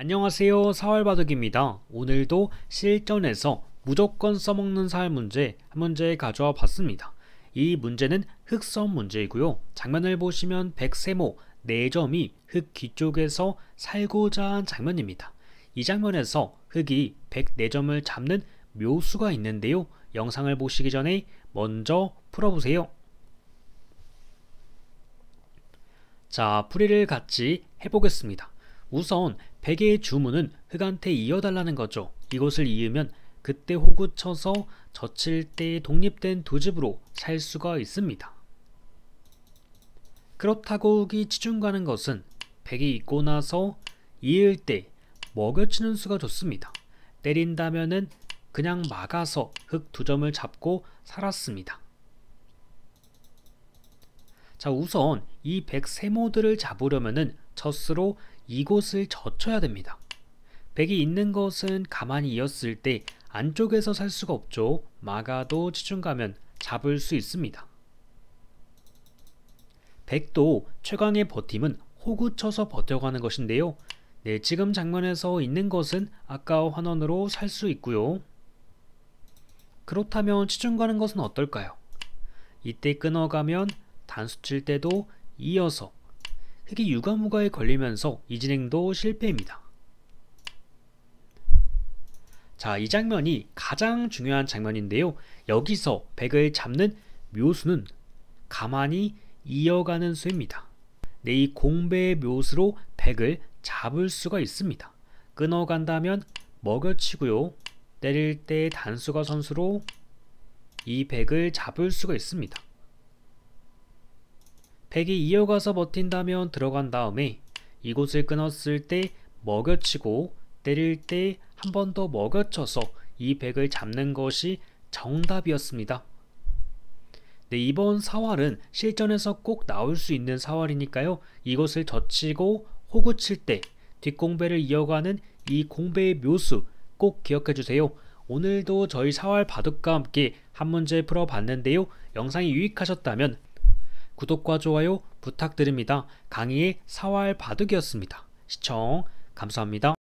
안녕하세요 사활바둑입니다. 오늘도 실전에서 무조건 써먹는 사활 문제 한 문제 가져와 봤습니다. 이 문제는 흑선 문제이고요. 장면을 보시면 백세모 4점이 흑 뒤쪽에서 살고자 한 장면입니다. 이 장면에서 흑이 104점을 잡는 묘수가 있는데요. 영상을 보시기 전에 먼저 풀어보세요. 자, 풀이를 같이 해보겠습니다. 우선 베개의 주문은 흑한테 이어달라는 거죠. 이것을 이으면 그때 호구 쳐서 젖힐 때 독립된 두 집으로 살 수가 있습니다. 그렇다고 흑이 치중 가는 것은 백이 있고 나서 이을 때 먹여치는 수가 좋습니다. 때린다면 그냥 막아서 흑 두 점을 잡고 살았습니다. 자 우선 이 백 세모드를 잡으려면은 첫수로 이곳을 젖혀야 됩니다. 100이 있는 것은 가만히 이었을 때 안쪽에서 살 수가 없죠. 막아도 치중 가면 잡을 수 있습니다. 100도 최강의 버팀은 호구 쳐서 버텨가는 것인데요. 네, 지금 장면에서 있는 것은 아까 환원으로 살 수 있고요. 그렇다면 치중 가는 것은 어떨까요? 이때 끊어가면 단수 칠 때도 이어서 특히 유가무가에 걸리면서 이 진행도 실패입니다. 자, 이 장면이 가장 중요한 장면인데요. 여기서 백을 잡는 묘수는 가만히 이어가는 수입니다. 네, 이 공배의 묘수로 백을 잡을 수가 있습니다. 끊어간다면 먹여치고요. 때릴 때 단수가 선수로 이 백을 잡을 수가 있습니다. 1 0 0이 이어가서 버틴다면 들어간 다음에 이곳을 끊었을 때 먹여치고 때릴 때 한 번 더 먹여쳐서 이1 0 0을 잡는 것이 정답이었습니다. 네, 이번 사활은 실전에서 꼭 나올 수 있는 사활이니까요. 이것을 젖히고 호구 칠때 뒷공배를 이어가는 이 공배의 묘수 꼭 기억해 주세요. 오늘도 저희 사활 바둑과 함께 한 문제 풀어봤는데요. 영상이 유익하셨다면 구독과 좋아요 부탁드립니다. 강의의 사활 바둑이었습니다. 시청 감사합니다.